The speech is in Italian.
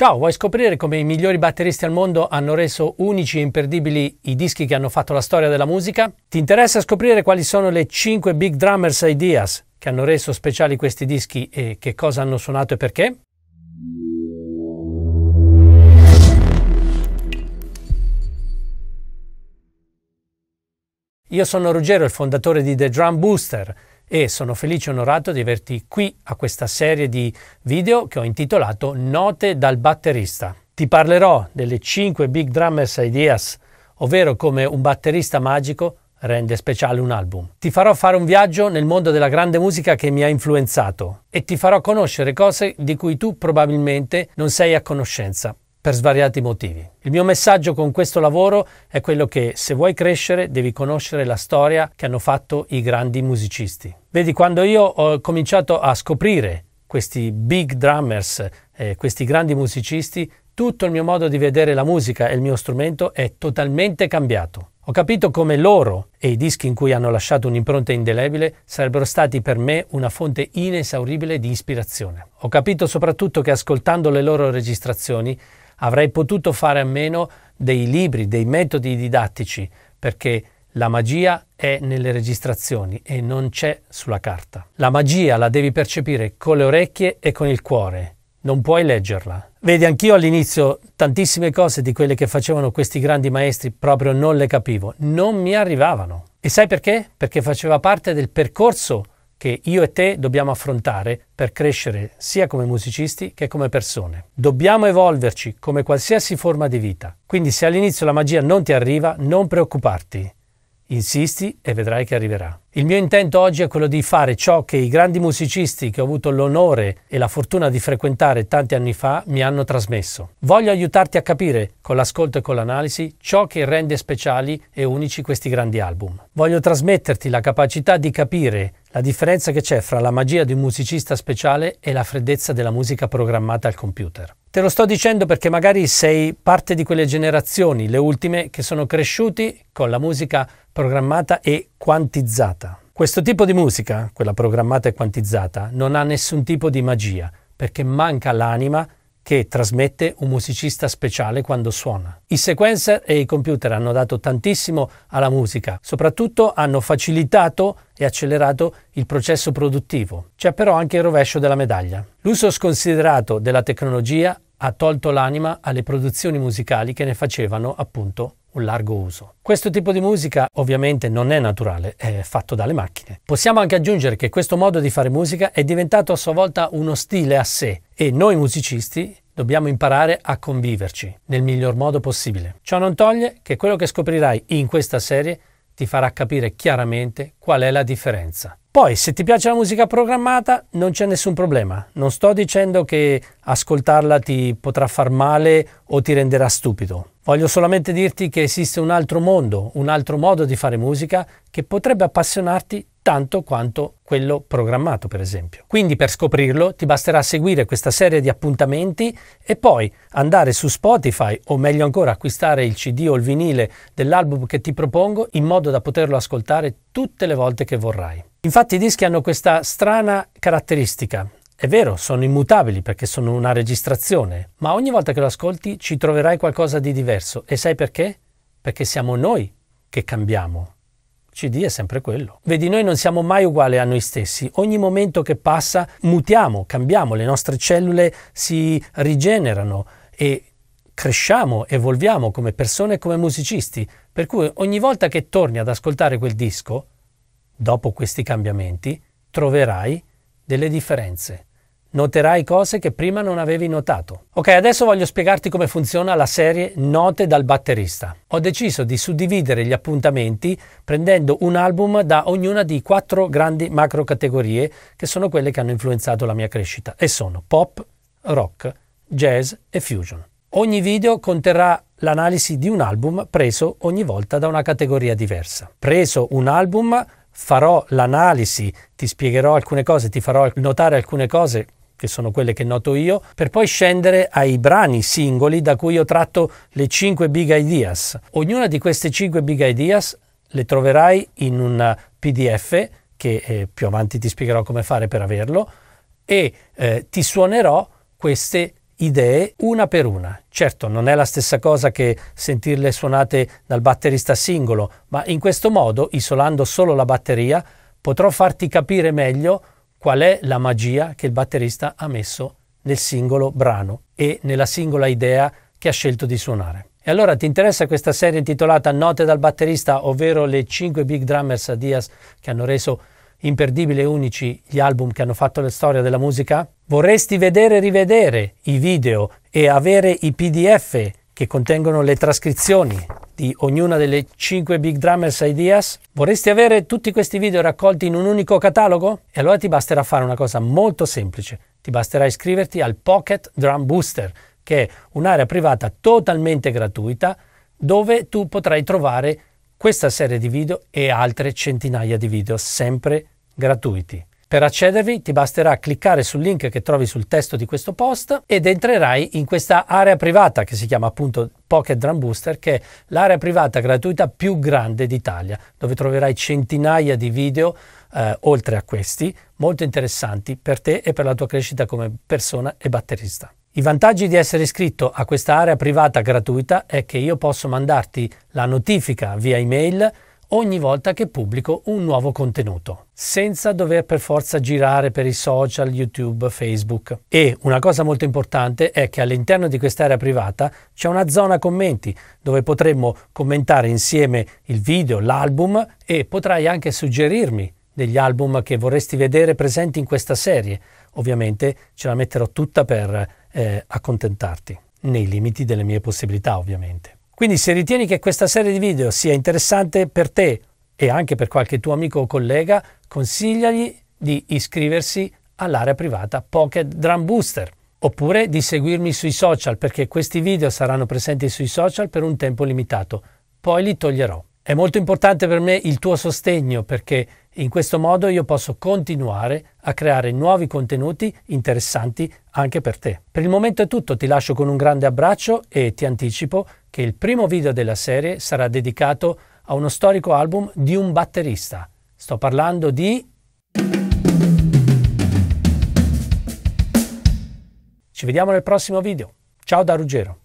Ciao, vuoi scoprire come i migliori batteristi al mondo hanno reso unici e imperdibili i dischi che hanno fatto la storia della musica? Ti interessa scoprire quali sono le 5 Big Drummers Ideas che hanno reso speciali questi dischi e che cosa hanno suonato e perché? Io sono Ruggero, il fondatore di The Drum Booster e sono felice e onorato di averti qui a questa serie di video che ho intitolato Note dal batterista. Ti parlerò delle 5 Big Drummers Ideas, ovvero come un batterista magico rende speciale un album. Ti farò fare un viaggio nel mondo della grande musica che mi ha influenzato e ti farò conoscere cose di cui tu probabilmente non sei a conoscenza per svariati motivi. Il mio messaggio con questo lavoro è quello che se vuoi crescere devi conoscere la storia che hanno fatto i grandi musicisti. Vedi, quando io ho cominciato a scoprire questi big drummers, eh, questi grandi musicisti, tutto il mio modo di vedere la musica e il mio strumento è totalmente cambiato. Ho capito come loro e i dischi in cui hanno lasciato un'impronta indelebile sarebbero stati per me una fonte inesauribile di ispirazione. Ho capito soprattutto che ascoltando le loro registrazioni Avrei potuto fare a meno dei libri, dei metodi didattici, perché la magia è nelle registrazioni e non c'è sulla carta. La magia la devi percepire con le orecchie e con il cuore. Non puoi leggerla. Vedi, anch'io all'inizio tantissime cose di quelle che facevano questi grandi maestri proprio non le capivo, non mi arrivavano. E sai perché? Perché faceva parte del percorso che io e te dobbiamo affrontare per crescere sia come musicisti che come persone. Dobbiamo evolverci come qualsiasi forma di vita. Quindi se all'inizio la magia non ti arriva, non preoccuparti. Insisti e vedrai che arriverà. Il mio intento oggi è quello di fare ciò che i grandi musicisti che ho avuto l'onore e la fortuna di frequentare tanti anni fa mi hanno trasmesso. Voglio aiutarti a capire, con l'ascolto e con l'analisi, ciò che rende speciali e unici questi grandi album. Voglio trasmetterti la capacità di capire la differenza che c'è fra la magia di un musicista speciale e la freddezza della musica programmata al computer. Te lo sto dicendo perché magari sei parte di quelle generazioni, le ultime, che sono cresciuti con la musica programmata e quantizzata. Questo tipo di musica, quella programmata e quantizzata, non ha nessun tipo di magia, perché manca l'anima che trasmette un musicista speciale quando suona. I sequencer e i computer hanno dato tantissimo alla musica, soprattutto hanno facilitato e accelerato il processo produttivo. C'è però anche il rovescio della medaglia. L'uso sconsiderato della tecnologia ha tolto l'anima alle produzioni musicali che ne facevano appunto un largo uso. Questo tipo di musica ovviamente non è naturale, è fatto dalle macchine. Possiamo anche aggiungere che questo modo di fare musica è diventato a sua volta uno stile a sé e noi musicisti dobbiamo imparare a conviverci nel miglior modo possibile. Ciò non toglie che quello che scoprirai in questa serie ti farà capire chiaramente qual è la differenza. Poi, se ti piace la musica programmata, non c'è nessun problema. Non sto dicendo che ascoltarla ti potrà far male o ti renderà stupido. Voglio solamente dirti che esiste un altro mondo, un altro modo di fare musica che potrebbe appassionarti tanto quanto quello programmato, per esempio. Quindi per scoprirlo ti basterà seguire questa serie di appuntamenti e poi andare su Spotify o meglio ancora acquistare il CD o il vinile dell'album che ti propongo in modo da poterlo ascoltare tutte le volte che vorrai. Infatti i dischi hanno questa strana caratteristica. È vero, sono immutabili perché sono una registrazione, ma ogni volta che lo ascolti ci troverai qualcosa di diverso. E sai perché? Perché siamo noi che cambiamo. CD è sempre quello. Vedi, noi non siamo mai uguali a noi stessi. Ogni momento che passa mutiamo, cambiamo, le nostre cellule si rigenerano e cresciamo, evolviamo come persone e come musicisti. Per cui ogni volta che torni ad ascoltare quel disco, dopo questi cambiamenti, troverai delle differenze. Noterai cose che prima non avevi notato. Ok, adesso voglio spiegarti come funziona la serie Note dal batterista. Ho deciso di suddividere gli appuntamenti prendendo un album da ognuna di quattro grandi macro categorie che sono quelle che hanno influenzato la mia crescita e sono pop, rock, jazz e fusion. Ogni video conterrà l'analisi di un album preso ogni volta da una categoria diversa. Preso un album farò l'analisi, ti spiegherò alcune cose, ti farò notare alcune cose che sono quelle che noto io, per poi scendere ai brani singoli da cui ho tratto le 5 big ideas. Ognuna di queste 5 big ideas le troverai in un PDF che eh, più avanti ti spiegherò come fare per averlo e eh, ti suonerò queste idee una per una. Certo, non è la stessa cosa che sentirle suonate dal batterista singolo, ma in questo modo, isolando solo la batteria, potrò farti capire meglio qual è la magia che il batterista ha messo nel singolo brano e nella singola idea che ha scelto di suonare. E allora ti interessa questa serie intitolata Note dal batterista, ovvero le 5 big drummers a Diaz che hanno reso imperdibili e unici gli album che hanno fatto la storia della musica? Vorresti vedere e rivedere i video e avere i PDF che contengono le trascrizioni di ognuna delle 5 Big Drummers Ideas? Vorresti avere tutti questi video raccolti in un unico catalogo? E allora ti basterà fare una cosa molto semplice. Ti basterà iscriverti al Pocket Drum Booster, che è un'area privata totalmente gratuita dove tu potrai trovare questa serie di video e altre centinaia di video sempre gratuiti. Per accedervi ti basterà cliccare sul link che trovi sul testo di questo post ed entrerai in questa area privata che si chiama appunto Pocket Drum Booster che è l'area privata gratuita più grande d'Italia dove troverai centinaia di video eh, oltre a questi molto interessanti per te e per la tua crescita come persona e batterista. I vantaggi di essere iscritto a questa area privata gratuita è che io posso mandarti la notifica via email ogni volta che pubblico un nuovo contenuto, senza dover per forza girare per i social, YouTube, Facebook. E una cosa molto importante è che all'interno di quest'area privata c'è una zona commenti dove potremmo commentare insieme il video, l'album e potrai anche suggerirmi degli album che vorresti vedere presenti in questa serie. Ovviamente ce la metterò tutta per eh, accontentarti, nei limiti delle mie possibilità ovviamente. Quindi se ritieni che questa serie di video sia interessante per te e anche per qualche tuo amico o collega, consigliagli di iscriversi all'area privata Pocket Drum Booster oppure di seguirmi sui social perché questi video saranno presenti sui social per un tempo limitato, poi li toglierò. È molto importante per me il tuo sostegno perché in questo modo io posso continuare a creare nuovi contenuti interessanti anche per te. Per il momento è tutto, ti lascio con un grande abbraccio e ti anticipo che il primo video della serie sarà dedicato a uno storico album di un batterista. Sto parlando di... Ci vediamo nel prossimo video. Ciao da Ruggero.